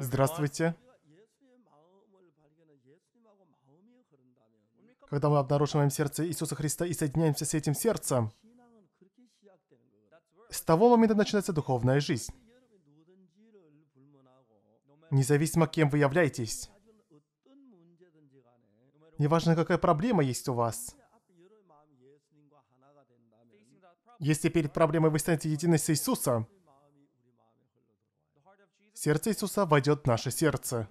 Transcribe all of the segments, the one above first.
Здравствуйте. Когда мы обнаруживаем сердце Иисуса Христа и соединяемся с этим сердцем, с того момента начинается духовная жизнь. Независимо, кем вы являетесь, неважно, какая проблема есть у вас, если перед проблемой вы станете едины с Иисусом, Сердце Иисуса войдет в наше сердце.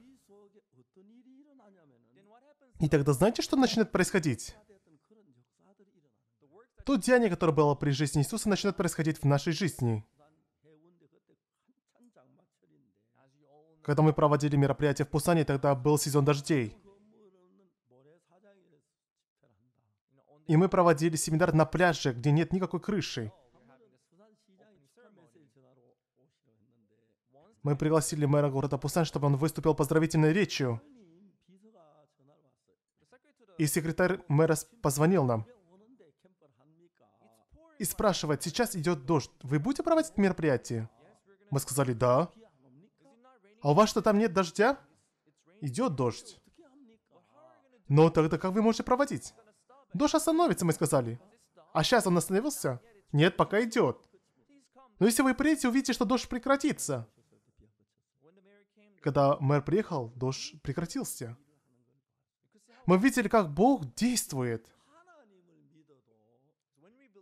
И тогда знаете, что начнет происходить? То деяние, которое было при жизни Иисуса, начнет происходить в нашей жизни. Когда мы проводили мероприятие в Пусане, тогда был сезон дождей. И мы проводили семинар на пляже, где нет никакой крыши. Мы пригласили мэра города Пусан, чтобы он выступил поздравительной речью. И секретарь мэра позвонил нам. И спрашивает, сейчас идет дождь, вы будете проводить мероприятие? Мы сказали, да. А у вас что, там нет дождя? Идет дождь. Но тогда как вы можете проводить? Дождь остановится, мы сказали. А сейчас он остановился? Нет, пока идет. Но если вы приедете, увидите, что дождь прекратится когда мэр приехал, дождь прекратился. Мы видели, как Бог действует.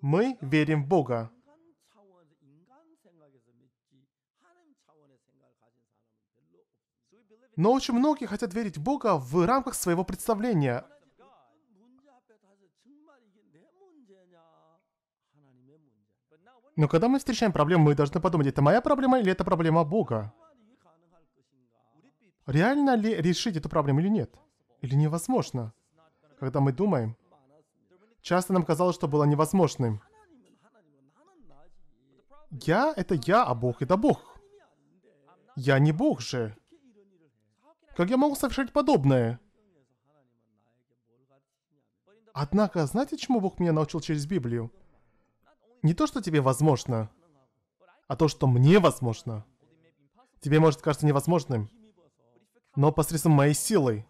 Мы верим в Бога. Но очень многие хотят верить в Бога в рамках своего представления. Но когда мы встречаем проблему, мы должны подумать, это моя проблема или это проблема Бога? Реально ли решить эту проблему или нет? Или невозможно? Когда мы думаем, часто нам казалось, что было невозможным. Я — это я, а Бог — это Бог. Я не Бог же. Как я могу совершать подобное? Однако, знаете, чему Бог меня научил через Библию? Не то, что тебе возможно, а то, что мне возможно. Тебе может кажется невозможным, но посредством моей силы.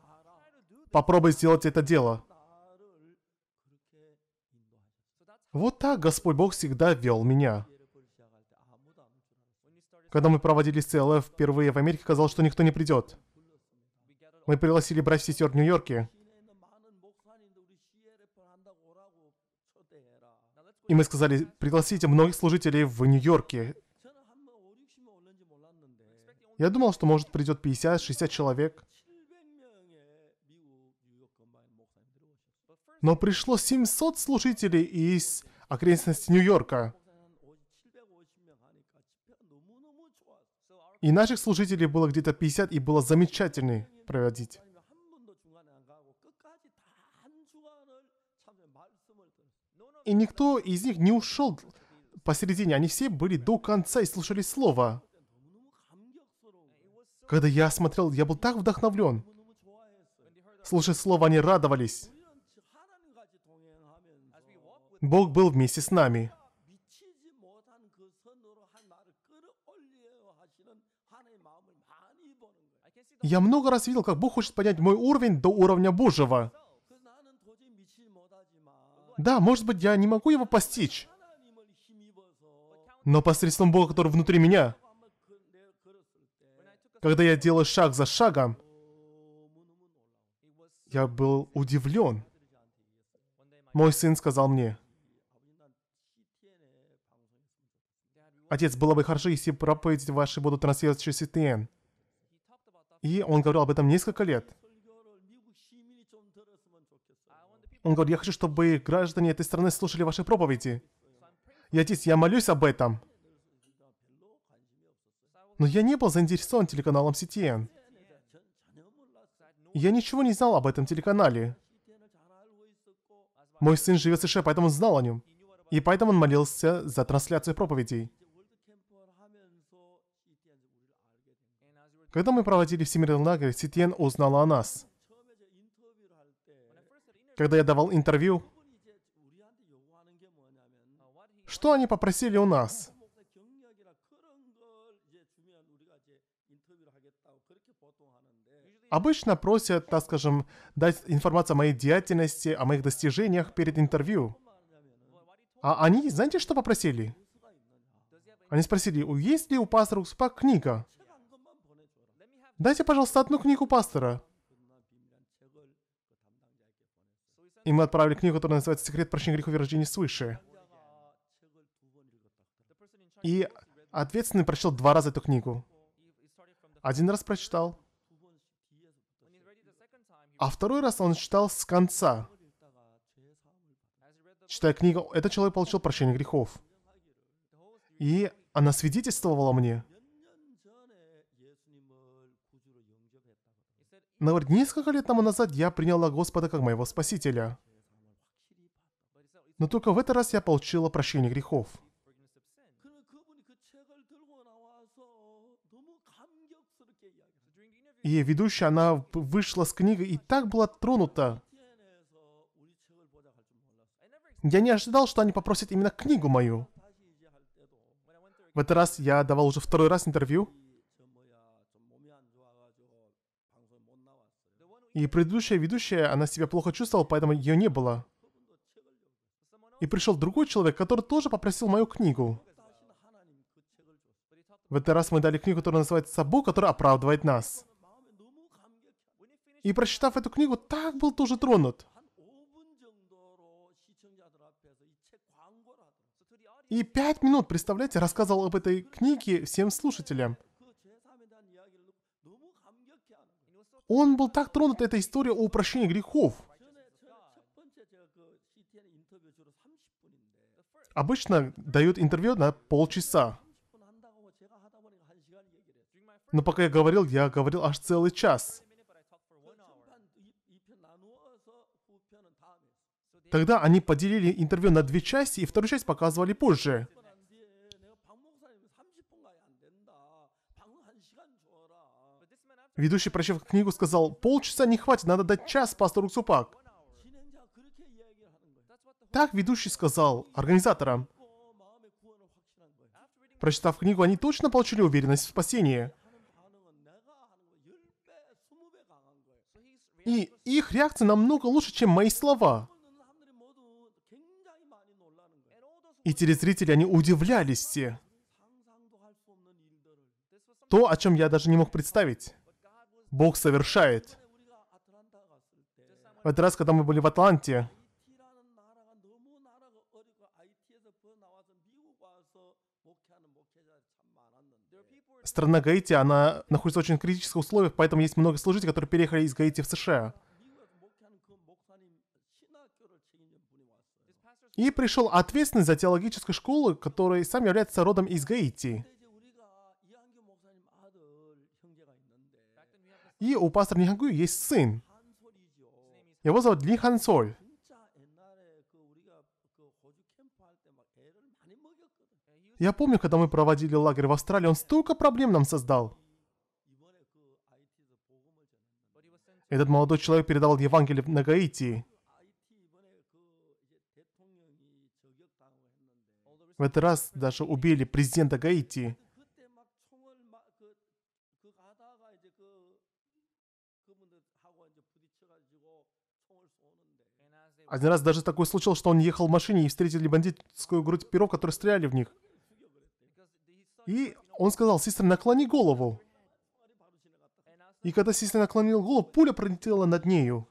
Попробуй сделать это дело. Вот так Господь Бог всегда вел меня. Когда мы проводили СЛФ впервые в Америке, казалось, что никто не придет. Мы пригласили братьев сестер в Нью-Йорке. И мы сказали, пригласите многих служителей в Нью-Йорке. Я думал, что может придет 50-60 человек. Но пришло 700 слушателей из окрестности Нью-Йорка. И наших служителей было где-то 50, и было замечательно проводить. И никто из них не ушел посередине, они все были до конца и слушали слово. Когда я смотрел, я был так вдохновлен. Слушай, слово, они радовались. Бог был вместе с нами. Я много раз видел, как Бог хочет поднять мой уровень до уровня Божьего. Да, может быть, я не могу его постичь. Но посредством Бога, который внутри меня, когда я делал шаг за шагом, я был удивлен. Мой сын сказал мне, «Отец, было бы хорошо, если проповеди ваши будут транслировать через CTN». И он говорил об этом несколько лет. Он говорит, я хочу, чтобы граждане этой страны слушали ваши проповеди. И, отец, я молюсь об этом. Но я не был заинтересован телеканалом CTN. Я ничего не знал об этом телеканале. Мой сын живет в США, поэтому он знал о нем. И поэтому он молился за трансляцию проповедей. Когда мы проводили всемирный лагерь, Ситьен узнала о нас. Когда я давал интервью, что они попросили у нас? Обычно просят, так скажем, дать информацию о моей деятельности, о моих достижениях перед интервью. А они, знаете, что попросили? Они спросили, есть ли у пастора Успа книга? Дайте, пожалуйста, одну книгу пастора. И мы отправили книгу, которая называется «Секрет прощения грехов и рождения свыше». И ответственный прочел два раза эту книгу. Один раз прочитал. А второй раз он читал с конца. Читая книгу, этот человек получил прощение грехов. И она свидетельствовала мне. Она говорит, несколько лет тому назад я приняла Господа как моего Спасителя. Но только в этот раз я получила прощение грехов. И ведущая, она вышла с книгой и так была тронута. Я не ожидал, что они попросят именно книгу мою. В этот раз я давал уже второй раз интервью. И предыдущая ведущая, она себя плохо чувствовала, поэтому ее не было. И пришел другой человек, который тоже попросил мою книгу. В этот раз мы дали книгу, которая называется «Сабу», которая оправдывает нас. И прочитав эту книгу, так был тоже тронут. И пять минут, представляете, рассказывал об этой книге всем слушателям. Он был так тронут этой историей о упрощении грехов. Обычно дают интервью на полчаса. Но пока я говорил, я говорил аж целый час. Тогда они поделили интервью на две части, и вторую часть показывали позже. Ведущий, прочитав книгу, сказал, полчаса не хватит, надо дать час пастору Цупак. Так ведущий сказал организаторам. Прочитав книгу, они точно получили уверенность в спасении. И их реакция намного лучше, чем мои слова. И телезрители, они удивлялись все. То, о чем я даже не мог представить. Бог совершает. В этот раз, когда мы были в Атланте, страна Гаити, она находится в очень критических условиях, поэтому есть много служителей, которые переехали из Гаити в США. и пришел ответственный за теологическую школу, который сам является родом из Гаити. И у пастора Нихангу есть сын. Его зовут Ли Хан Соль. Я помню, когда мы проводили лагерь в Австралии, он столько проблем нам создал. Этот молодой человек передавал Евангелие на Гаити. В этот раз даже убили президента Гаити. Один раз даже такое случилось, что он ехал в машине и встретили бандитскую группировку, которые стреляли в них. И он сказал, сестра, наклони голову. И когда сестра наклонила голову, пуля пролетела над нею.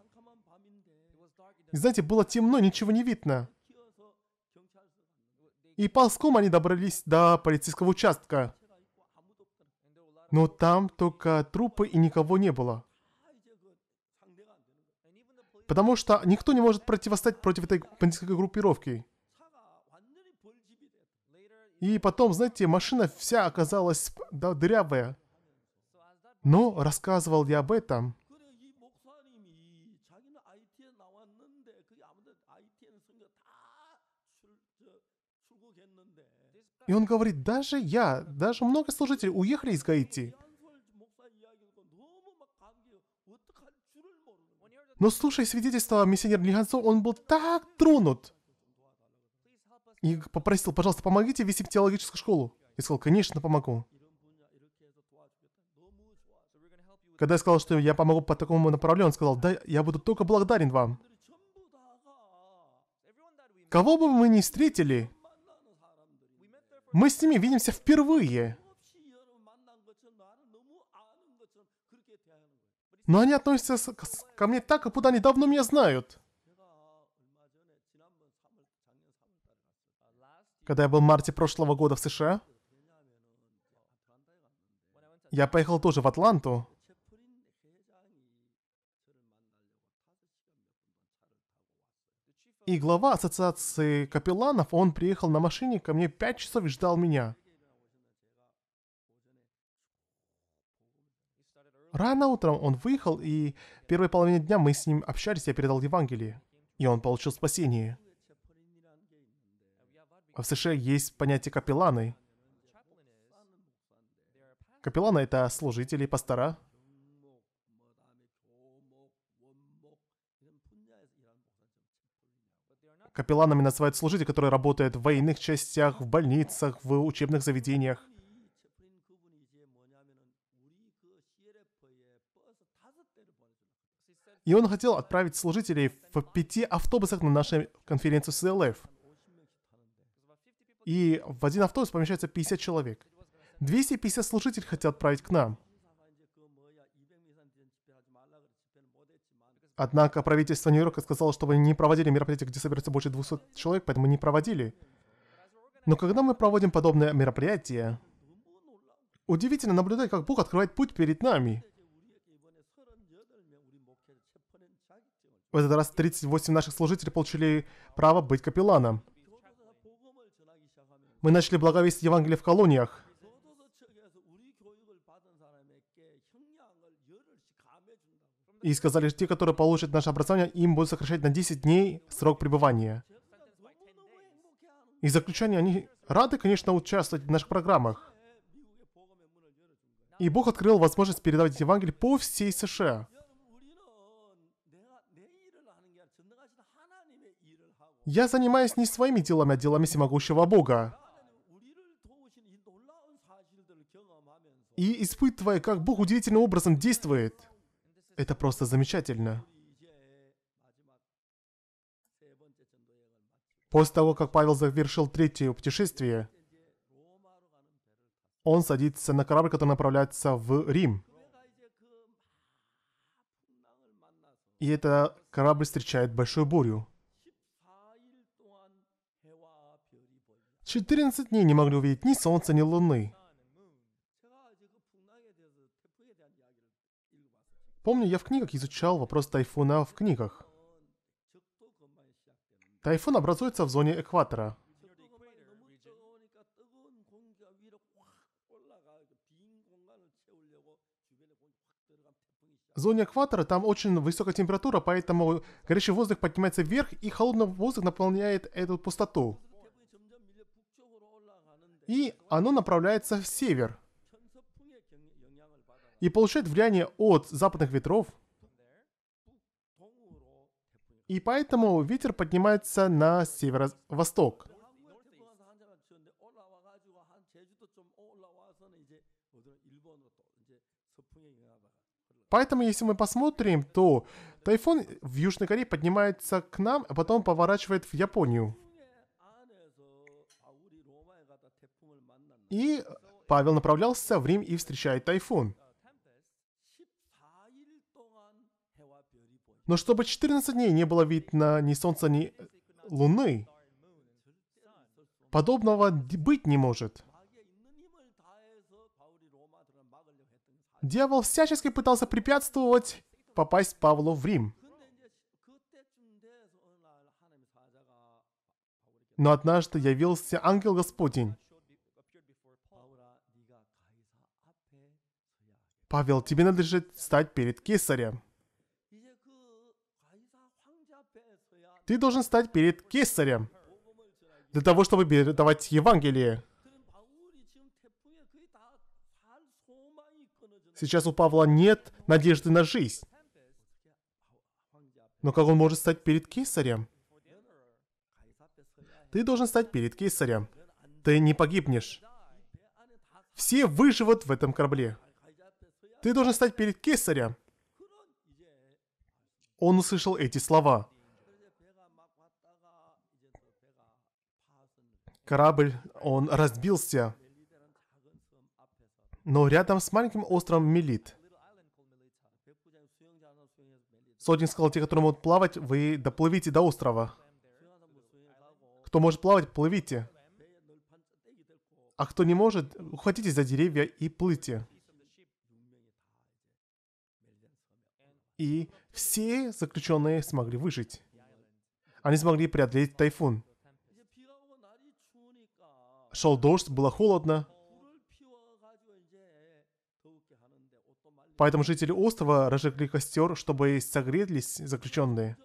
И знаете, было темно, ничего не видно. И ползком они добрались до полицейского участка. Но там только трупы и никого не было. Потому что никто не может противостоять против этой бандитской группировки. И потом, знаете, машина вся оказалась да, дырявая. Но рассказывал я об этом И он говорит, даже я, даже много служителей уехали из Гаити. Но слушая свидетельство миссионера Лиханцо, он был так тронут. И попросил, пожалуйста, помогите вести теологическую школу. И сказал, конечно, помогу. Когда я сказал, что я помогу по такому направлению, он сказал, да, я буду только благодарен вам. Кого бы мы ни встретили, мы с ними видимся впервые. Но они относятся ко мне так, как будто они давно меня знают. Когда я был в марте прошлого года в США, я поехал тоже в Атланту. И глава ассоциации капелланов, он приехал на машине ко мне 5 часов и ждал меня. Рано утром он выехал, и в первой половине дня мы с ним общались, я передал Евангелие. И он получил спасение. В США есть понятие капелланы. Капелланы — это служители, пастора. Капелланами называют служителей, которые работают в военных частях, в больницах, в учебных заведениях. И он хотел отправить служителей в пяти автобусах на нашу конференцию с ЛФ. И в один автобус помещается 50 человек. 250 служителей хотят отправить к нам – Однако правительство Нью-Йорка сказало, что вы не проводили мероприятие, где соберется больше 200 человек, поэтому не проводили. Но когда мы проводим подобное мероприятие, удивительно наблюдать, как Бог открывает путь перед нами. В этот раз 38 наших служителей получили право быть капелланом. Мы начали благовестить Евангелие в колониях. И сказали, что те, которые получат наше образование, им будут сокращать на 10 дней срок пребывания. И в заключение, они рады, конечно, участвовать в наших программах. И Бог открыл возможность передавать Евангелие по всей США. Я занимаюсь не своими делами, а делами всемогущего Бога. И испытывая, как Бог удивительным образом действует – это просто замечательно. После того, как Павел завершил третье путешествие, он садится на корабль, который направляется в Рим. И этот корабль встречает большую бурю. 14 дней не могли увидеть ни солнца, ни луны. Помню, я в книгах изучал вопрос тайфуна в книгах. Тайфун образуется в зоне экватора. В зоне экватора там очень высокая температура, поэтому горячий воздух поднимается вверх, и холодный воздух наполняет эту пустоту. И оно направляется в север и получает влияние от западных ветров. И поэтому ветер поднимается на северо-восток. Поэтому, если мы посмотрим, то тайфун в Южной Корее поднимается к нам, а потом поворачивает в Японию. И Павел направлялся в Рим и встречает тайфун. Но чтобы 14 дней не было видно ни солнца, ни э, луны, подобного быть не может. Дьявол всячески пытался препятствовать попасть Павлу в Рим. Но однажды явился ангел Господень. Павел, тебе надлежит стать перед кесарем. Ты должен стать перед кесарем. Для того, чтобы передавать Евангелие. Сейчас у Павла нет надежды на жизнь. Но как он может стать перед кесарем? Ты должен стать перед кесарем. Ты не погибнешь. Все выживут в этом корабле. Ты должен стать перед кесарем. Он услышал эти слова. Корабль, он разбился, но рядом с маленьким островом Мелит. Сотник сказал, те, которые могут плавать, вы доплывите до острова. Кто может плавать, плывите. А кто не может, ухватитесь за деревья и плыйте. И все заключенные смогли выжить. Они смогли преодолеть тайфун шел дождь, было холодно. Поэтому жители острова разжгли костер, чтобы согрелись заключенные.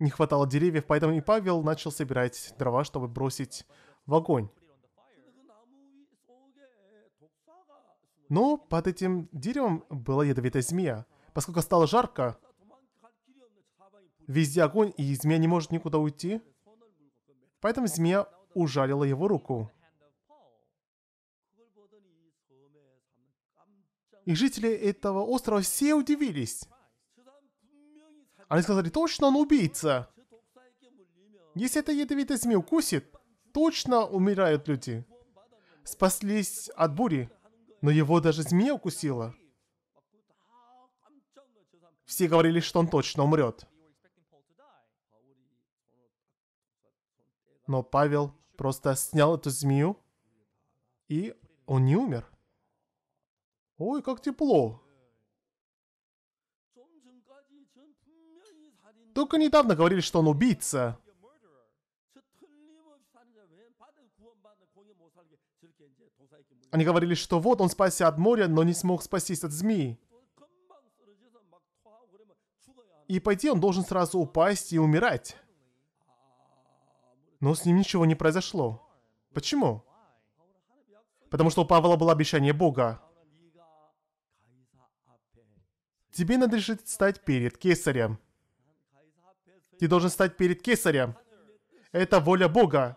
Не хватало деревьев, поэтому и Павел начал собирать дрова, чтобы бросить в огонь. Но под этим деревом была ядовитая змея. Поскольку стало жарко, Везде огонь, и змея не может никуда уйти. Поэтому змея ужалила его руку. И жители этого острова все удивились. Они сказали, точно он убийца. Если эта ядовитая змея укусит, точно умирают люди. Спаслись от бури, но его даже змея укусила. Все говорили, что он точно умрет. Но Павел просто снял эту змею, и он не умер. Ой, как тепло. Только недавно говорили, что он убийца. Они говорили, что вот он спасся от моря, но не смог спастись от змеи. И пойти он должен сразу упасть и умирать. Но с ним ничего не произошло. Почему? Потому что у Павла было обещание Бога. Тебе надо решить стать перед кесарем. Ты должен стать перед кесарем. Это воля Бога.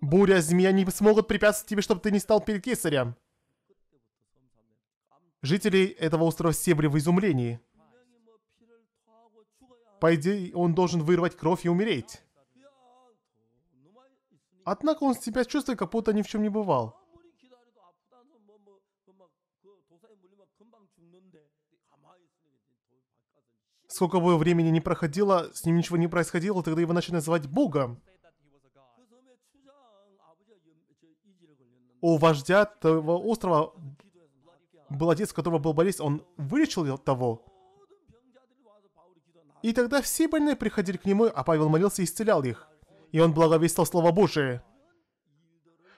Буря, змея не смогут препятствовать тебе, чтобы ты не стал перед кесарем. Жители этого острова все были в изумлении. По идее, он должен вырвать кровь и умереть. Однако он себя чувствует, как будто ни в чем не бывал. Сколько бы времени не проходило, с ним ничего не происходило, тогда его начали называть Богом. У вождя этого острова был отец, у которого был болезнь, он вылечил того. И тогда все больные приходили к нему, а Павел молился и исцелял их. И он благовествовал Слово Божие.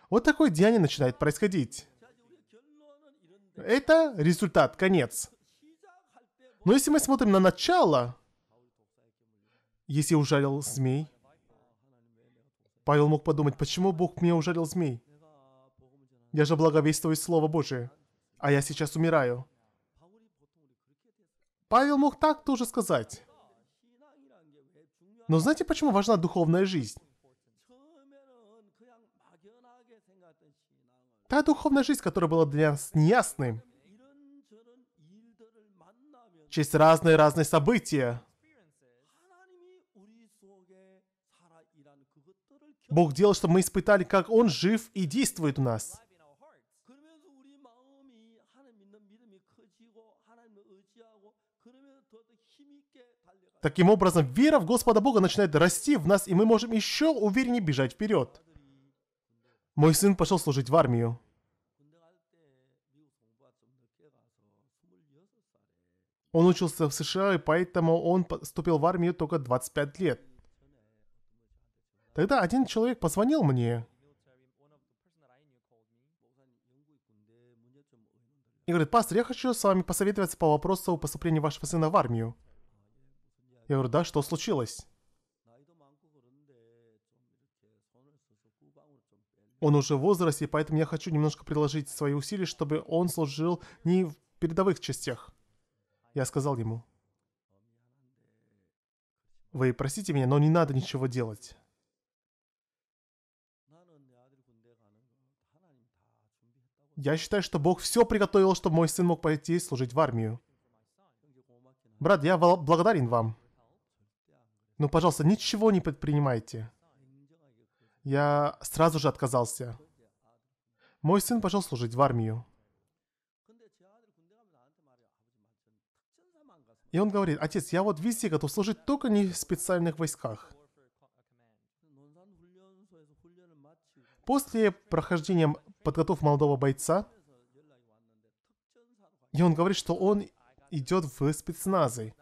Вот такое деяние начинает происходить. Это результат, конец. Но если мы смотрим на начало, если ужалил змей, Павел мог подумать, почему Бог меня ужалил змей? Я же благовествую Слово Божие, а я сейчас умираю. Павел мог так тоже сказать. Но знаете, почему важна духовная жизнь? Та духовная жизнь, которая была для нас неясной, через разные-разные события, Бог делал, чтобы мы испытали, как Он жив и действует в нас. Таким образом, вера в Господа Бога начинает расти в нас, и мы можем еще увереннее бежать вперед. Мой сын пошел служить в армию. Он учился в США, и поэтому он поступил в армию только 25 лет. Тогда один человек позвонил мне. И говорит, пастор, я хочу с вами посоветоваться по вопросу поступления вашего сына в армию. Я говорю, да, что случилось? Он уже в возрасте, поэтому я хочу немножко приложить свои усилия, чтобы он служил не в передовых частях. Я сказал ему, вы простите меня, но не надо ничего делать. Я считаю, что Бог все приготовил, чтобы мой сын мог пойти служить в армию. Брат, я благодарен вам. Ну, пожалуйста, ничего не предпринимайте. Я сразу же отказался. Мой сын пошел служить в армию. И он говорит, отец, я вот везде готов служить, только не в специальных войсках. После прохождения подготовки молодого бойца, и он говорит, что он идет в спецназы.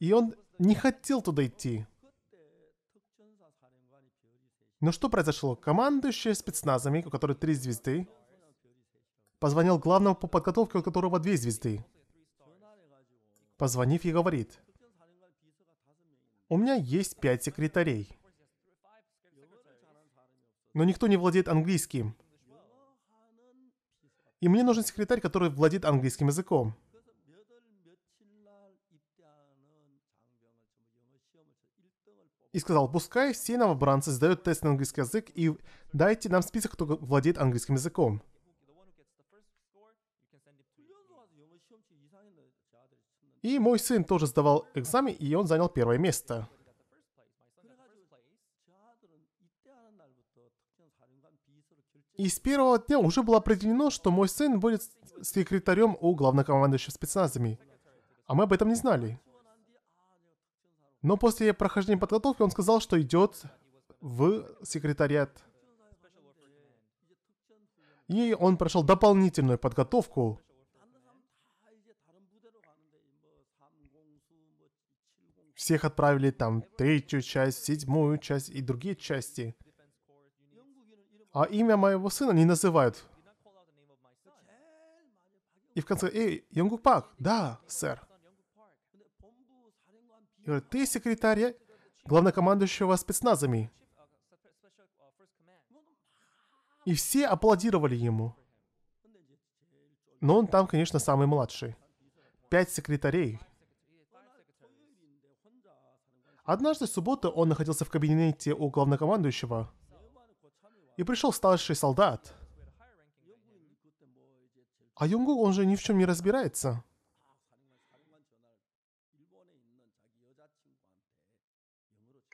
И он не хотел туда идти. Но что произошло? Командующий спецназами, у которого три звезды, позвонил главному по подготовке, у которого две звезды. Позвонив и говорит, «У меня есть пять секретарей, но никто не владеет английским. И мне нужен секретарь, который владеет английским языком». и сказал, пускай все новобранцы сдают тест на английский язык и дайте нам список, кто владеет английским языком. И мой сын тоже сдавал экзамен, и он занял первое место. И с первого дня уже было определено, что мой сын будет секретарем у главнокомандующего спецназами. А мы об этом не знали. Но после прохождения подготовки он сказал, что идет в секретариат. И он прошел дополнительную подготовку. Всех отправили там третью часть, седьмую часть и другие части. А имя моего сына не называют. И в конце, эй, Йонгук Пак, да, сэр говорит, ты секретарь главнокомандующего спецназами. И все аплодировали ему. Но он там, конечно, самый младший. Пять секретарей. Однажды в субботу он находился в кабинете у главнокомандующего. И пришел старший солдат. А Юнгу, он же ни в чем не разбирается.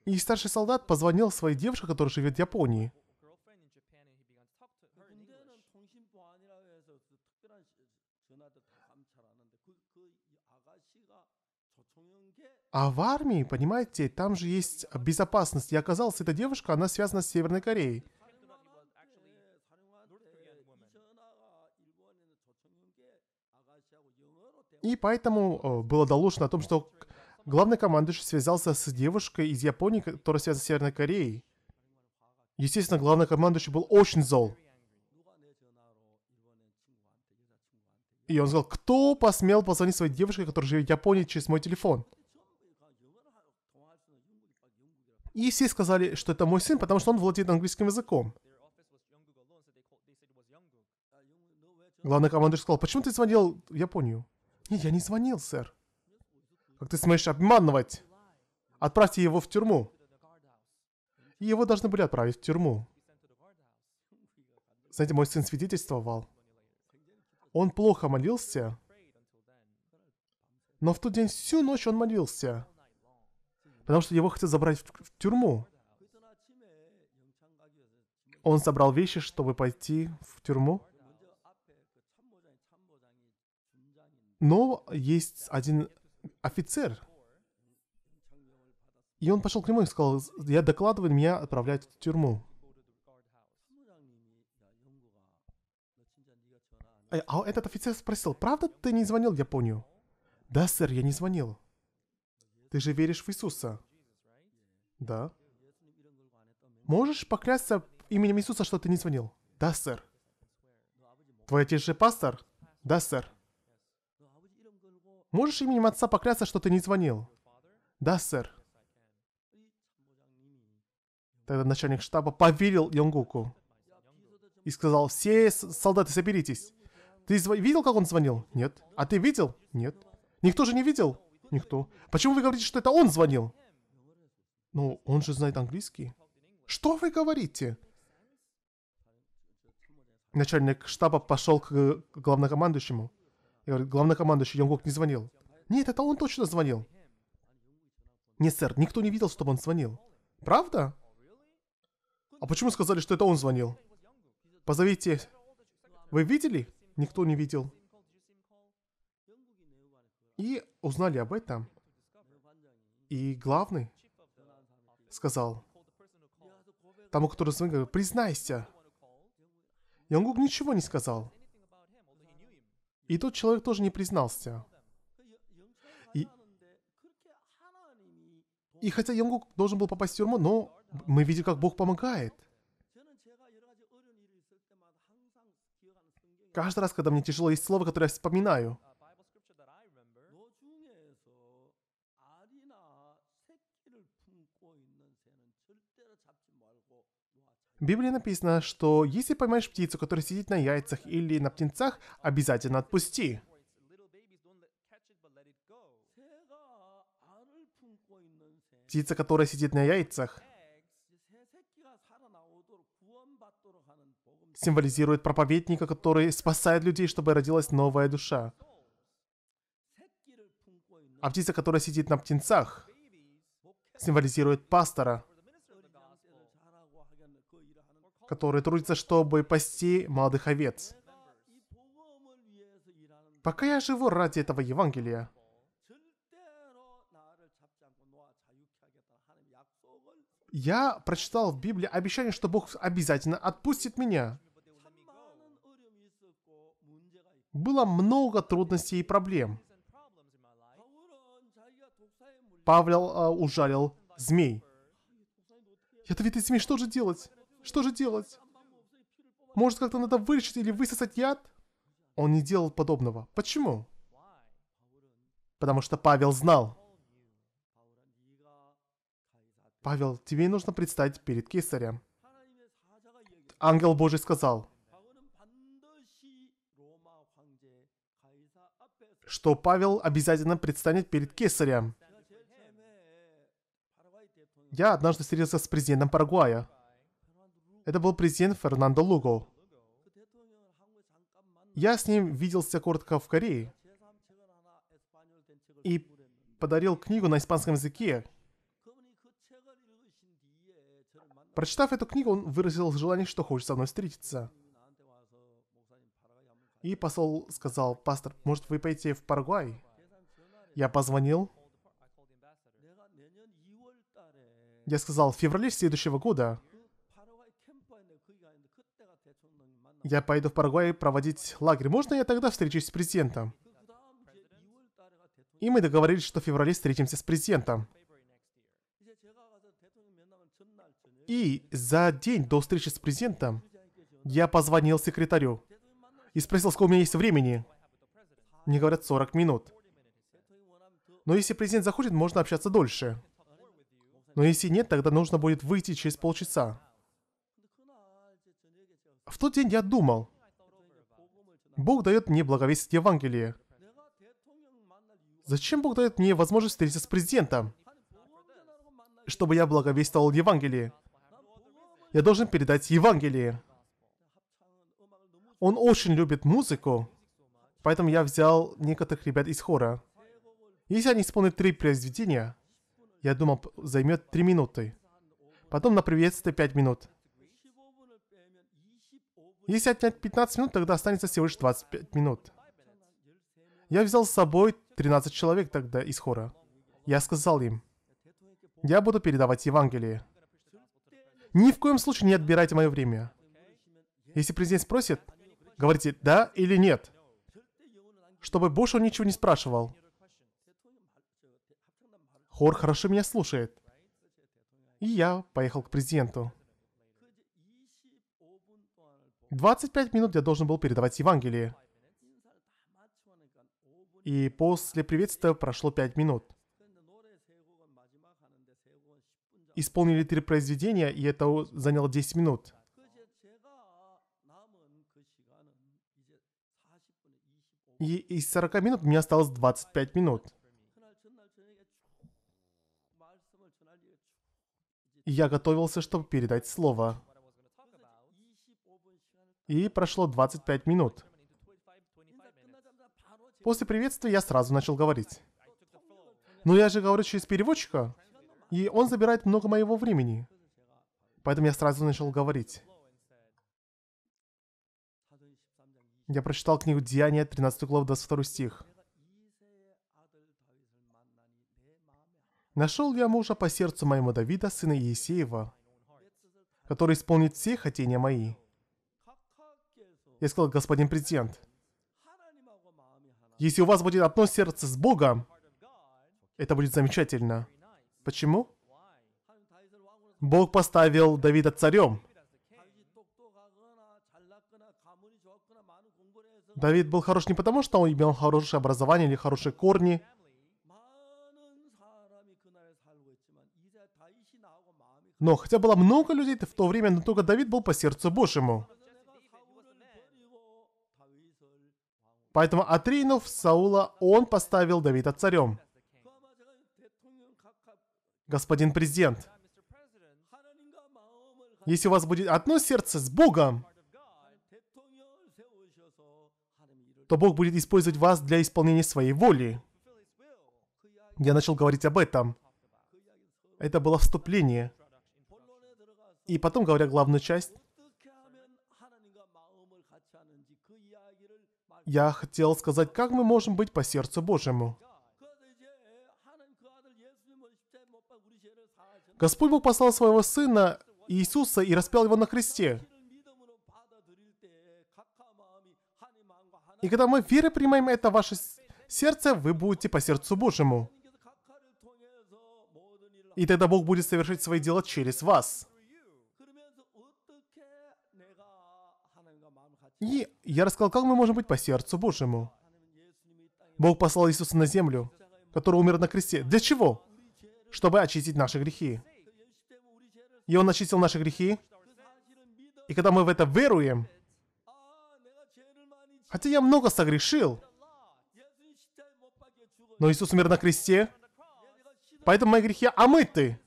И старший солдат позвонил своей девушке, которая живет в Японии. А в армии, понимаете, там же есть безопасность. И оказалось, эта девушка, она связана с Северной Кореей. И поэтому э, было доложено о том, что Главный командующий связался с девушкой из Японии, которая связана с Северной Кореей. Естественно, главный командующий был очень зол. И он сказал, кто посмел позвонить своей девушке, которая живет в Японии, через мой телефон? И все сказали, что это мой сын, потому что он владеет английским языком. Главный командующий сказал, почему ты звонил в Японию? Нет, я не звонил, сэр. Как ты смеешь обманывать? Отправьте его в тюрьму. И его должны были отправить в тюрьму. Знаете, мой сын свидетельствовал. Он плохо молился, но в тот день всю ночь он молился, потому что его хотят забрать в, в тюрьму. Он собрал вещи, чтобы пойти в тюрьму. Но есть один офицер. И он пошел к нему и сказал, я докладываю, меня отправляют в тюрьму. Э, а этот офицер спросил, правда ты не звонил в Японию? Да, сэр, я не звонил. Ты же веришь в Иисуса? Да. Можешь поклясться именем Иисуса, что ты не звонил? Да, сэр. Твой отец же пастор? Да, сэр. Можешь именем отца поклясться, что ты не звонил? Да, сэр. Тогда начальник штаба поверил Йонгуку и сказал, все солдаты соберитесь. Ты зв... видел, как он звонил? Нет. А ты видел? Нет. Никто же не видел? Никто. Почему вы говорите, что это он звонил? Ну, он же знает английский. Что вы говорите? Начальник штаба пошел к главнокомандующему. И говорит, главнокомандующий Йонгук не звонил. Нет, это он точно звонил. Не, сэр, никто не видел, чтобы он звонил. Правда? А почему сказали, что это он звонил? Позовите. Вы видели? Никто не видел. И узнали об этом. И главный сказал тому, который звонил, признайся. Янгук ничего не сказал. И тот человек тоже не признался. И, и хотя Йонгук должен был попасть в тюрьму, но мы видим, как Бог помогает. Каждый раз, когда мне тяжело, есть слово, которое я вспоминаю – В Библии написано, что если поймаешь птицу, которая сидит на яйцах или на птенцах, обязательно отпусти. Птица, которая сидит на яйцах, символизирует проповедника, который спасает людей, чтобы родилась новая душа. А птица, которая сидит на птенцах, символизирует пастора, которые трудятся, чтобы пасти молодых овец. Пока я живу ради этого Евангелия, я прочитал в Библии обещание, что Бог обязательно отпустит меня. Было много трудностей и проблем. Павел э, ужалил змей. Ядовитый змей, что же делать? Что же делать? Может, как-то надо вылечить или высосать яд? Он не делал подобного. Почему? Потому что Павел знал. Павел, тебе нужно предстать перед кесарем. Ангел Божий сказал, что Павел обязательно предстанет перед кесарем. Я однажды встретился с президентом Парагвая. Это был президент Фернандо Луго. Я с ним виделся коротко в Корее и подарил книгу на испанском языке. Прочитав эту книгу, он выразил желание, что хочет со мной встретиться. И посол сказал, пастор, может вы пойдете в Парагвай? Я позвонил. Я сказал, в феврале следующего года Я поеду в Парагвай проводить лагерь. Можно я тогда встречусь с президентом? И мы договорились, что в феврале встретимся с президентом. И за день до встречи с президентом я позвонил секретарю и спросил, сколько у меня есть времени. Мне говорят 40 минут. Но если президент захочет, можно общаться дольше. Но если нет, тогда нужно будет выйти через полчаса. В тот день я думал, Бог дает мне благовестить Евангелие. Зачем Бог дает мне возможность встретиться с президентом? Чтобы я благовествовал Евангелие. Я должен передать Евангелие. Он очень любит музыку, поэтому я взял некоторых ребят из хора. Если они исполнят три произведения, я думал, займет три минуты. Потом на приветствие пять минут. Если отнять 15 минут, тогда останется всего лишь 25 минут. Я взял с собой 13 человек тогда из хора. Я сказал им, я буду передавать Евангелие. Ни в коем случае не отбирайте мое время. Если президент спросит, говорите «да» или «нет», чтобы больше он ничего не спрашивал. Хор хорошо меня слушает. И я поехал к президенту. 25 минут я должен был передавать Евангелие. И после приветствия прошло 5 минут. Исполнили три произведения, и это заняло 10 минут. И из 40 минут у меня осталось 25 минут. И я готовился, чтобы передать слово. И прошло 25 минут. После приветствия я сразу начал говорить. Но я же говорю через переводчика, и он забирает много моего времени. Поэтому я сразу начал говорить. Я прочитал книгу Деяния, 13 глава, 22 стих. Нашел я мужа по сердцу моему Давида, сына Иисеева, который исполнит все хотения мои. Я сказал, господин президент. Если у вас будет одно сердце с Богом, это будет замечательно. Почему? Бог поставил Давида царем. Давид был хорош не потому, что он имел хорошее образование или хорошие корни. Но хотя было много людей в то время, но только Давид был по сердцу Божьему. Поэтому, отринув Саула, он поставил Давида царем. Господин президент, если у вас будет одно сердце с Богом, то Бог будет использовать вас для исполнения своей воли. Я начал говорить об этом. Это было вступление. И потом, говоря главную часть, Я хотел сказать, как мы можем быть по сердцу Божьему. Господь Бог послал своего Сына Иисуса и распял его на кресте. И когда мы веры принимаем это в ваше сердце, вы будете по сердцу Божьему. И тогда Бог будет совершить свои дела через вас. И я рассказал, как мы можем быть по сердцу Божьему. Бог послал Иисуса на землю, который умер на кресте. Для чего? Чтобы очистить наши грехи. И Он очистил наши грехи. И когда мы в это веруем, хотя я много согрешил, но Иисус умер на кресте, поэтому мои грехи омыты.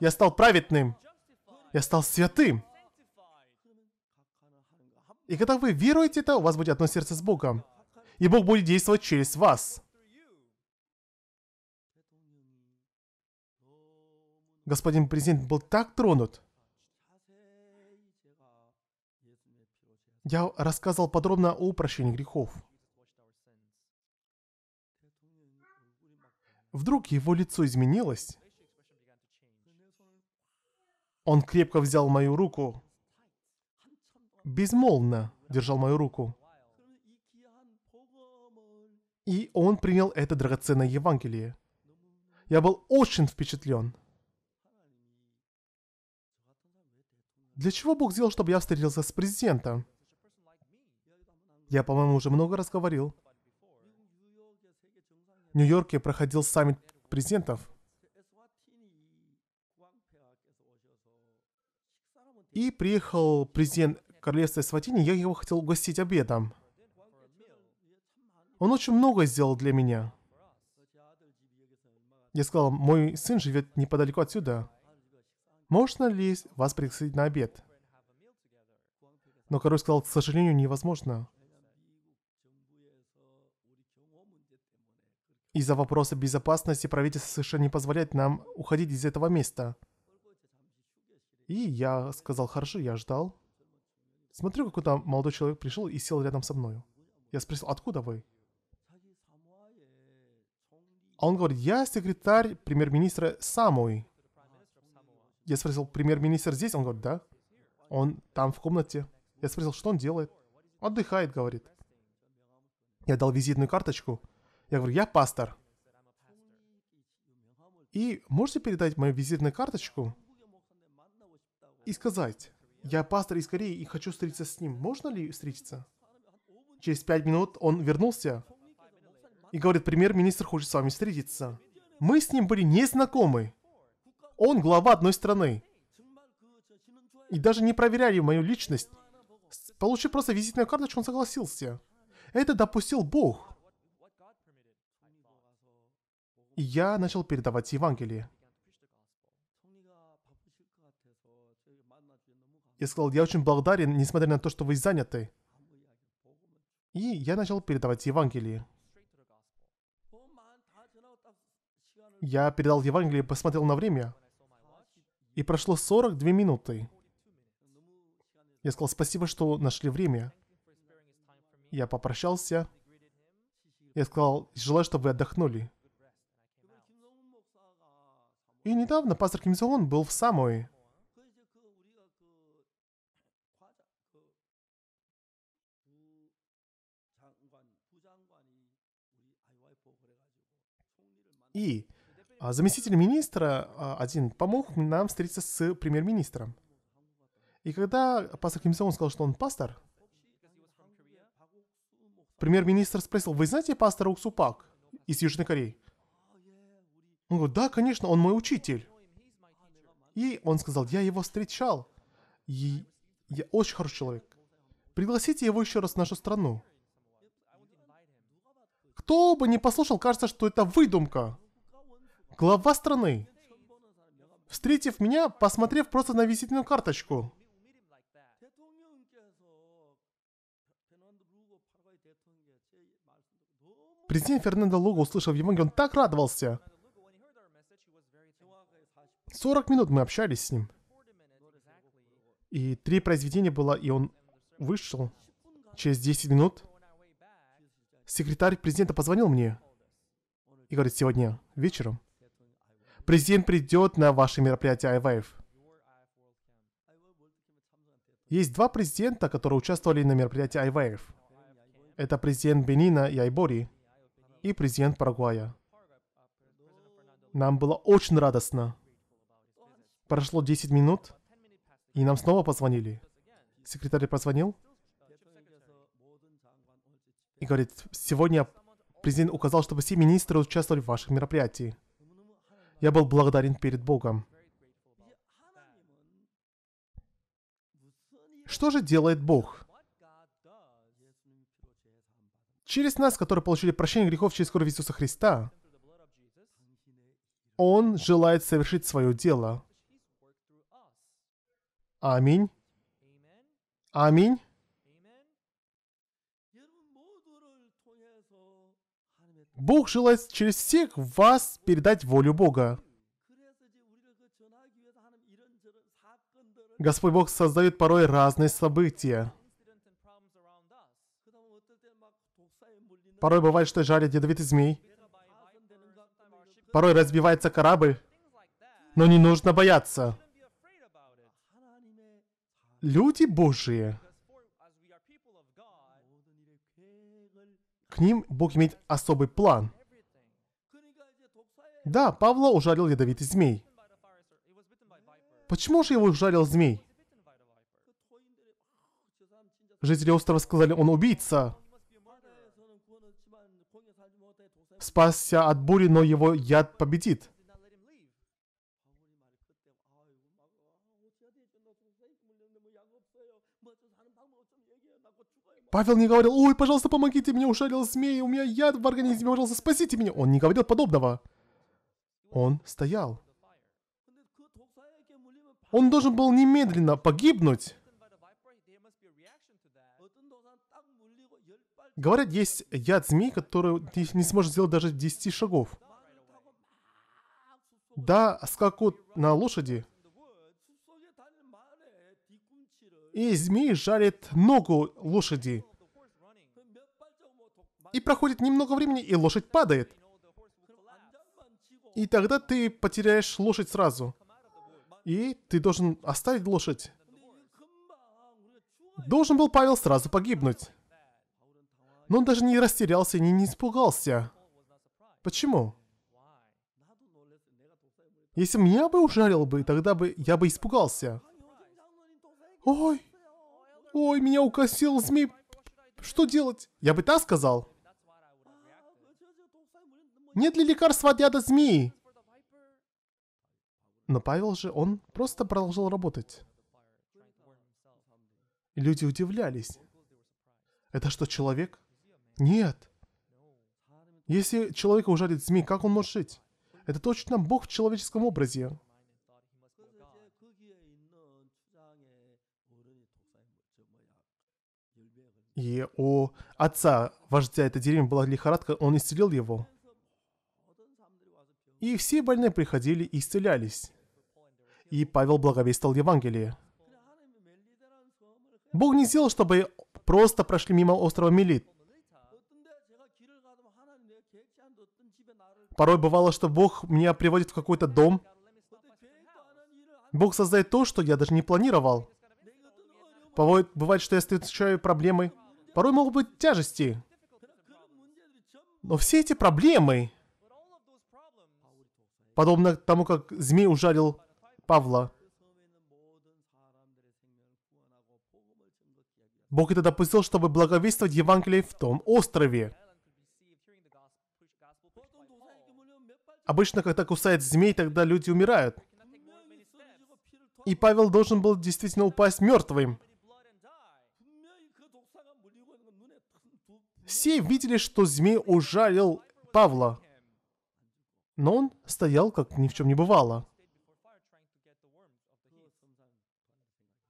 Я стал праведным. Я стал святым. И когда вы веруете это, у вас будет одно сердце с Богом. И Бог будет действовать через вас. Господин президент был так тронут. Я рассказывал подробно о прощении грехов. Вдруг его лицо изменилось. Он крепко взял мою руку безмолвно держал мою руку. И он принял это драгоценное Евангелие. Я был очень впечатлен. Для чего Бог сделал, чтобы я встретился с президентом? Я, по-моему, уже много раз говорил. В Нью-Йорке проходил саммит президентов. И приехал президент королевстве Сватини, я его хотел угостить обедом. Он очень много сделал для меня. Я сказал, мой сын живет неподалеку отсюда. Можно ли вас пригласить на обед? Но король сказал, к сожалению, невозможно. Из-за вопроса безопасности правительство США не позволяет нам уходить из этого места. И я сказал, хорошо, я ждал. Смотрю, какой-то молодой человек пришел и сел рядом со мною. Я спросил, откуда вы? А он говорит, я секретарь премьер-министра Самуи. Я спросил, премьер-министр здесь? Он говорит, да. Он там в комнате. Я спросил, что он делает? Отдыхает, говорит. Я дал визитную карточку. Я говорю, я пастор. И можете передать мою визитную карточку и сказать, я пастор из Кореи и хочу встретиться с ним. Можно ли встретиться? Через пять минут он вернулся и говорит, премьер-министр хочет с вами встретиться. Мы с ним были не знакомы. Он глава одной страны. И даже не проверяли мою личность. Получив просто визитную карточку, он согласился. Это допустил Бог. И я начал передавать Евангелие. Я сказал, я очень благодарен, несмотря на то, что вы заняты. И я начал передавать Евангелие. Я передал Евангелие, посмотрел на время. И прошло 42 минуты. Я сказал, спасибо, что нашли время. Я попрощался. Я сказал, желаю, чтобы вы отдохнули. И недавно пастор Ким Сеон был в Самуи. И а, заместитель министра а, один помог нам встретиться с премьер-министром. И когда пастор Ким Сон сказал, что он пастор, премьер-министр спросил, вы знаете пастора Уксупак из Южной Кореи? Он говорит, да, конечно, он мой учитель. И он сказал, я его встречал. И я очень хороший человек. Пригласите его еще раз в нашу страну. Кто бы не послушал, кажется, что это выдумка глава страны, встретив меня, посмотрев просто на визитную карточку. Президент Фернандо Лого, услышав Евангелие, он так радовался. 40 минут мы общались с ним. И три произведения было, и он вышел. Через 10 минут секретарь президента позвонил мне и говорит, сегодня вечером Президент придет на ваше мероприятие iWave. Есть два президента, которые участвовали на мероприятии iWave. Это президент Бенина и Айбори и президент Парагвая. Нам было очень радостно. Прошло 10 минут, и нам снова позвонили. Секретарь позвонил и говорит, сегодня президент указал, чтобы все министры участвовали в ваших мероприятиях. Я был благодарен перед Богом. Что же делает Бог? Через нас, которые получили прощение грехов через кровь Иисуса Христа, Он желает совершить свое дело. Аминь. Аминь. Бог желает через всех вас передать волю Бога. Господь Бог создает порой разные события. Порой бывает, что жарят ядовитый змей. Порой разбивается корабль. Но не нужно бояться. Люди Божьи к ним Бог имеет особый план. Да, Павла ужалил ядовитый змей. Почему же его ужалил змей? Жители острова сказали, он убийца. Спасся от бури, но его яд победит. Павел не говорил «Ой, пожалуйста, помогите мне, ушарил змеи, у меня яд в организме, пожалуйста, спасите меня!» Он не говорил подобного. Он стоял. Он должен был немедленно погибнуть. Говорят, есть яд змей, который не сможет сделать даже 10 шагов. Да, скакут на лошади. и змей жарит ногу лошади. И проходит немного времени, и лошадь падает. И тогда ты потеряешь лошадь сразу. И ты должен оставить лошадь. Должен был Павел сразу погибнуть. Но он даже не растерялся и не испугался. Почему? Если меня бы ужарил бы, тогда бы я бы испугался. Ой, Ой, меня укосил змей. Что делать? Я бы так сказал. Нет ли лекарства от яда змеи? Но Павел же, он просто продолжал работать. И люди удивлялись. Это что, человек? Нет. Если человека ужалит змей, как он может жить? Это точно Бог в человеческом образе. И у отца, вождя этой деревни, была лихорадка, он исцелил его. И все больные приходили и исцелялись. И Павел благовестил Евангелие. Бог не сделал, чтобы просто прошли мимо острова Мелит. Порой бывало, что Бог меня приводит в какой-то дом. Бог создает то, что я даже не планировал. бывает, что я встречаю проблемы порой могут быть тяжести. Но все эти проблемы, подобно тому, как змей ужалил Павла, Бог это допустил, чтобы благовествовать Евангелие в том острове. Обычно, когда кусает змей, тогда люди умирают. И Павел должен был действительно упасть мертвым. Все видели, что змей ужалил Павла. Но он стоял, как ни в чем не бывало.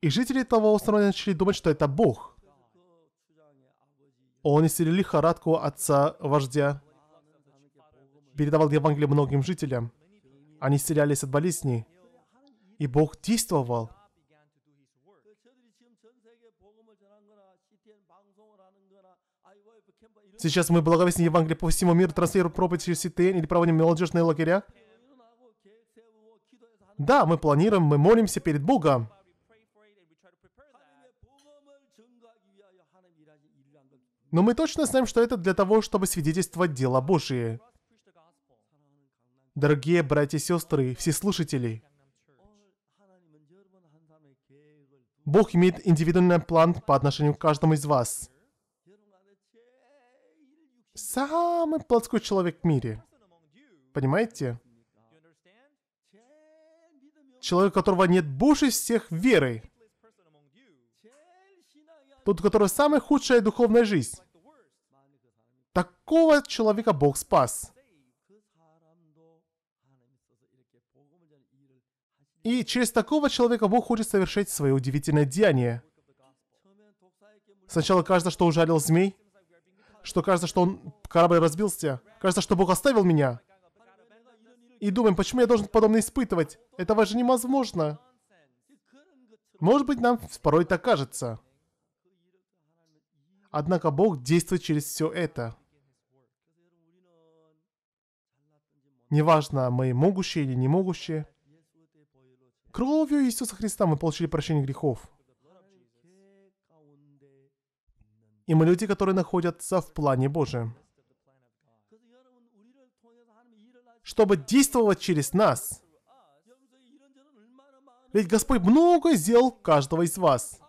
И жители того острова начали думать, что это Бог. Он исцелил лихорадку отца вождя. Передавал Евангелие многим жителям. Они исцелялись от болезней. И Бог действовал. Сейчас мы благовестие Евангелие по всему миру транслируем проповедь через CTN или проводим молодежные лагеря. Да, мы планируем, мы молимся перед Богом. Но мы точно знаем, что это для того, чтобы свидетельствовать дела Божие. Дорогие братья и сестры, все слушатели, Бог имеет индивидуальный план по отношению к каждому из вас. Самый плотской человек в мире. Понимаете? Человек, у которого нет больше всех веры. Тот, у которого самая худшая духовная жизнь. Такого человека Бог спас. И через такого человека Бог хочет совершать свое удивительное деяние. Сначала кажется, что ужалил змей, что кажется, что он корабль разбился. Кажется, что Бог оставил меня. И думаем, почему я должен подобное испытывать? Этого же невозможно. Может быть, нам порой так кажется. Однако Бог действует через все это. Неважно, мы могущие или не могущие. Кровью Иисуса Христа мы получили прощение грехов. И мы люди, которые находятся в плане Божьем. Чтобы действовать через нас. Ведь Господь много сделал каждого из вас.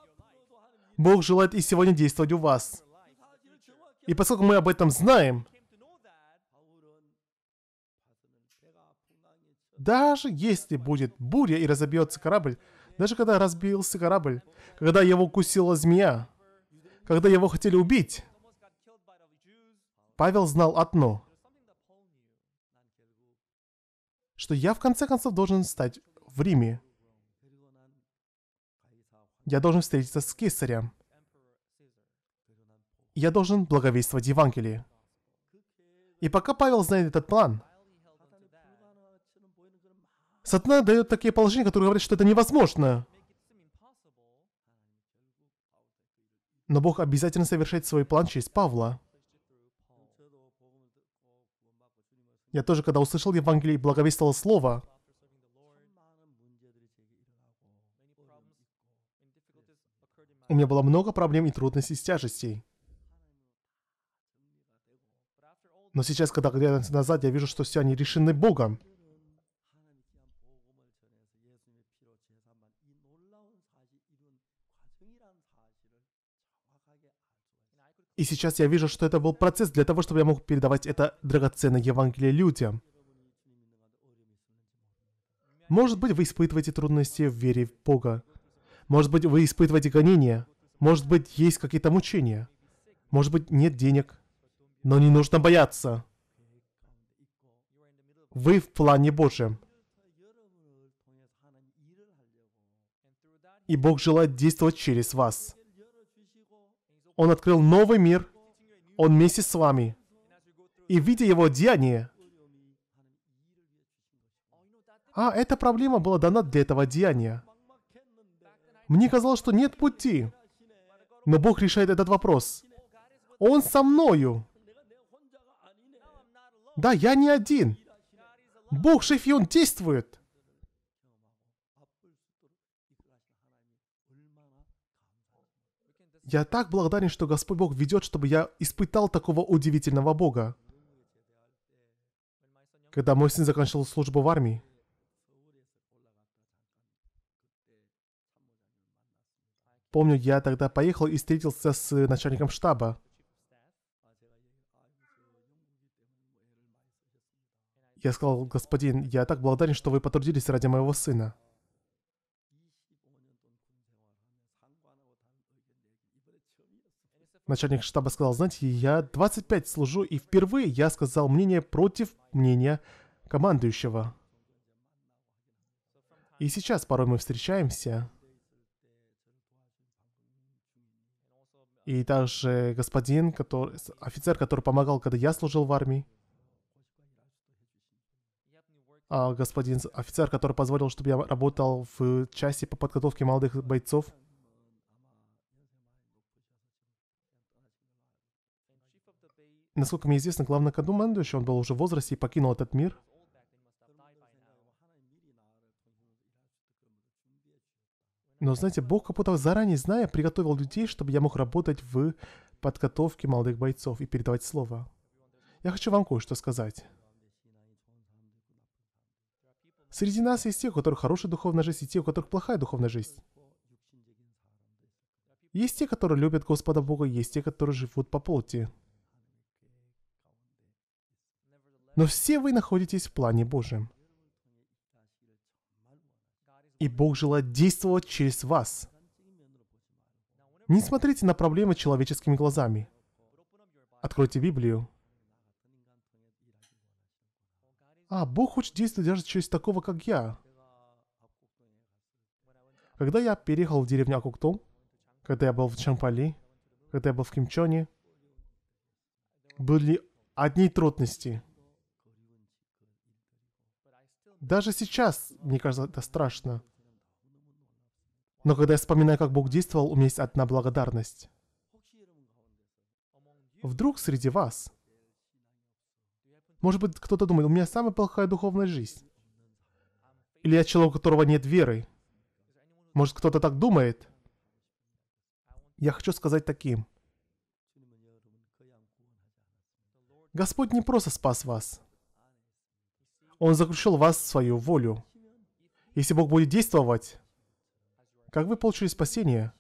Бог желает и сегодня действовать у вас. И поскольку мы об этом знаем, даже если будет буря и разобьется корабль, даже когда разбился корабль, когда его кусила змея, когда его хотели убить. Павел знал одно, что я в конце концов должен стать в Риме. Я должен встретиться с кесарем. Я должен благовествовать Евангелие. И пока Павел знает этот план, Сатана дает такие положения, которые говорят, что это невозможно. Но Бог обязательно совершает свой план через Павла. Я тоже, когда услышал Евангелие и благовествовал Слово, у меня было много проблем и трудностей с тяжестей. Но сейчас, когда глядя назад, я вижу, что все они решены Богом. И сейчас я вижу, что это был процесс для того, чтобы я мог передавать это драгоценное Евангелие людям. Может быть, вы испытываете трудности в вере в Бога. Может быть, вы испытываете гонения. Может быть, есть какие-то мучения. Может быть, нет денег. Но не нужно бояться. Вы в плане Божьем. И Бог желает действовать через вас. Он открыл новый мир. Он вместе с вами. И видя его деяние, а эта проблема была дана для этого деяния. Мне казалось, что нет пути. Но Бог решает этот вопрос. Он со мною. Да, я не один. Бог Шефион действует. Я так благодарен, что Господь Бог ведет, чтобы я испытал такого удивительного Бога. Когда мой сын заканчивал службу в армии, Помню, я тогда поехал и встретился с начальником штаба. Я сказал, господин, я так благодарен, что вы потрудились ради моего сына. Начальник штаба сказал, знаете, я 25 служу, и впервые я сказал мнение против мнения командующего. И сейчас порой мы встречаемся. И также господин, который, офицер, который помогал, когда я служил в армии. А господин офицер, который позволил, чтобы я работал в части по подготовке молодых бойцов – Насколько мне известно, главный командующий, он был уже в возрасте и покинул этот мир. Но знаете, Бог как будто заранее зная, приготовил людей, чтобы я мог работать в подготовке молодых бойцов и передавать слово. Я хочу вам кое-что сказать. Среди нас есть те, у которых хорошая духовная жизнь, и те, у которых плохая духовная жизнь. Есть те, которые любят Господа Бога, есть те, которые живут по плоти. но все вы находитесь в плане Божьем. И Бог желает действовать через вас. Не смотрите на проблемы человеческими глазами. Откройте Библию. А, Бог хочет действовать даже через такого, как я. Когда я переехал в деревню Акуктум, когда я был в Чампали, когда я был в Кимчоне, были одни трудности. Даже сейчас, мне кажется, это страшно. Но когда я вспоминаю, как Бог действовал, у меня есть одна благодарность. Вдруг среди вас, может быть, кто-то думает, у меня самая плохая духовная жизнь. Или я человек, у которого нет веры. Может, кто-то так думает. Я хочу сказать таким. Господь не просто спас вас. Он заключил в вас свою волю. Если Бог будет действовать, как вы получили спасение,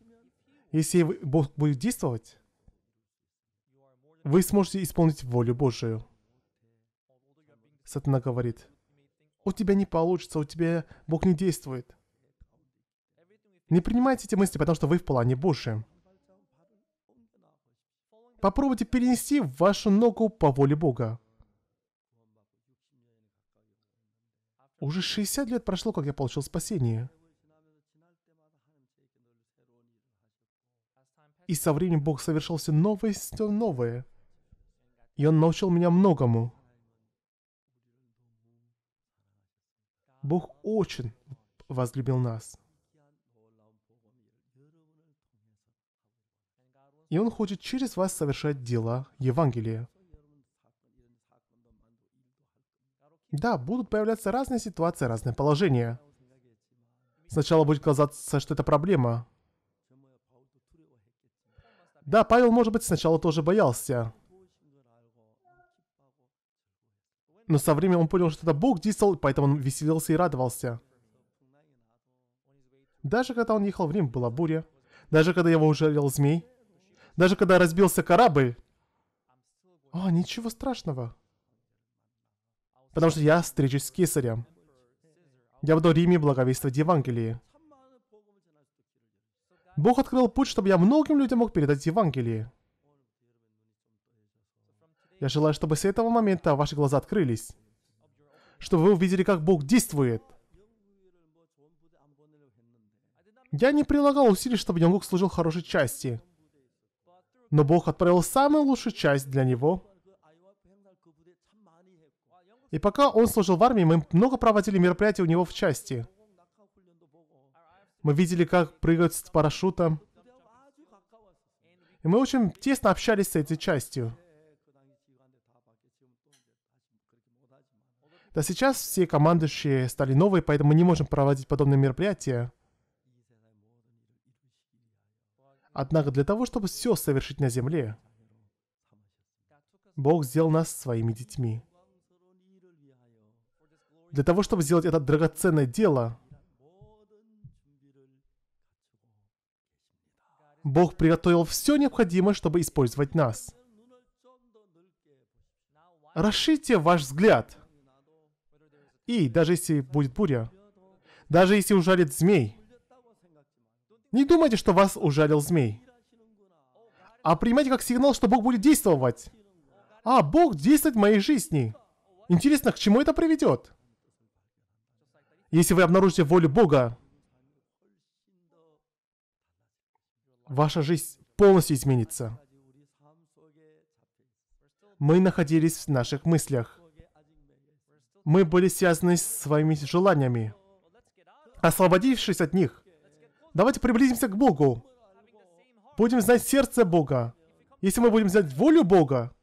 если Бог будет действовать, вы сможете исполнить волю Божию. Сатана говорит, у тебя не получится, у тебя Бог не действует. Не принимайте эти мысли, потому что вы в плане Божьем. Попробуйте перенести вашу ногу по воле Бога. Уже 60 лет прошло, как я получил спасение. И со временем Бог совершил все новое и все новое. И Он научил меня многому. Бог очень возлюбил нас. И Он хочет через вас совершать дела Евангелия. Да, будут появляться разные ситуации, разные положения. Сначала будет казаться, что это проблема. Да, Павел, может быть, сначала тоже боялся. Но со временем он понял, что это Бог действовал, поэтому он веселился и радовался. Даже когда он ехал в Рим, была буря. Даже когда его ужалил змей. Даже когда разбился корабль. О, а, ничего страшного потому что я встречусь с Кесарем. Я буду Риме благовествовать Евангелие. Бог открыл путь, чтобы я многим людям мог передать Евангелие. Я желаю, чтобы с этого момента ваши глаза открылись. Чтобы вы увидели, как Бог действует. Я не прилагал усилий, чтобы Йонгук служил хорошей части. Но Бог отправил самую лучшую часть для него – и пока он служил в армии, мы много проводили мероприятий у него в части. Мы видели, как прыгают с парашюта, И мы очень тесно общались с этой частью. Да сейчас все командующие стали новые, поэтому мы не можем проводить подобные мероприятия. Однако для того, чтобы все совершить на земле, Бог сделал нас своими детьми. Для того, чтобы сделать это драгоценное дело, Бог приготовил все необходимое, чтобы использовать нас. Расширьте ваш взгляд. И даже если будет буря, даже если ужалит змей, не думайте, что вас ужалил змей. А принимайте как сигнал, что Бог будет действовать. А, Бог действует в моей жизни. Интересно, к чему это приведет? Если вы обнаружите волю Бога, ваша жизнь полностью изменится. Мы находились в наших мыслях. Мы были связаны с своими желаниями. Освободившись от них, давайте приблизимся к Богу. Будем знать сердце Бога. Если мы будем знать волю Бога,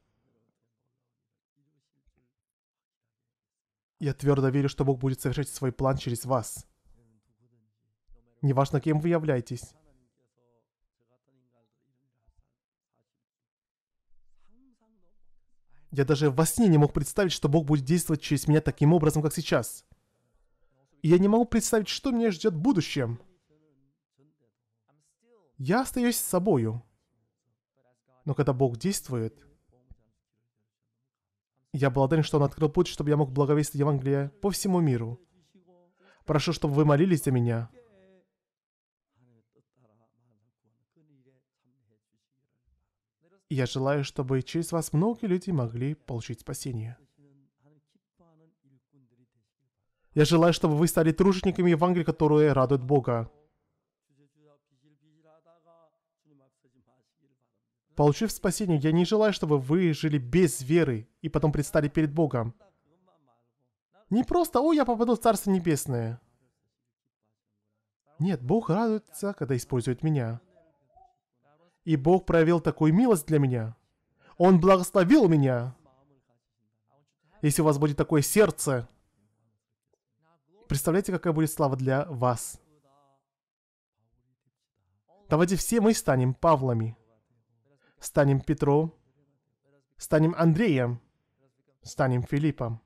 Я твердо верю, что Бог будет совершать свой план через вас. Неважно, кем вы являетесь. Я даже во сне не мог представить, что Бог будет действовать через меня таким образом, как сейчас. И я не могу представить, что меня ждет в будущем. Я остаюсь с собою. Но когда Бог действует, я благодарен, что Он открыл путь, чтобы я мог благовестить Евангелие по всему миру. Прошу, чтобы вы молились за меня. Я желаю, чтобы через вас многие люди могли получить спасение. Я желаю, чтобы вы стали тружениками Евангелия, которые радуют Бога. Получив спасение, я не желаю, чтобы вы жили без веры и потом предстали перед Богом. Не просто «О, я попаду в Царство Небесное». Нет, Бог радуется, когда использует меня. И Бог проявил такую милость для меня. Он благословил меня. Если у вас будет такое сердце, представляете, какая будет слава для вас. Давайте все мы станем Павлами станем Петром, станем Андреем, станем Филиппом,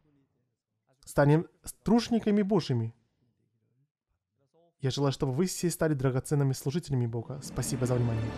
станем стружниками Божьими. Я желаю, чтобы вы все стали драгоценными служителями Бога. Спасибо за внимание.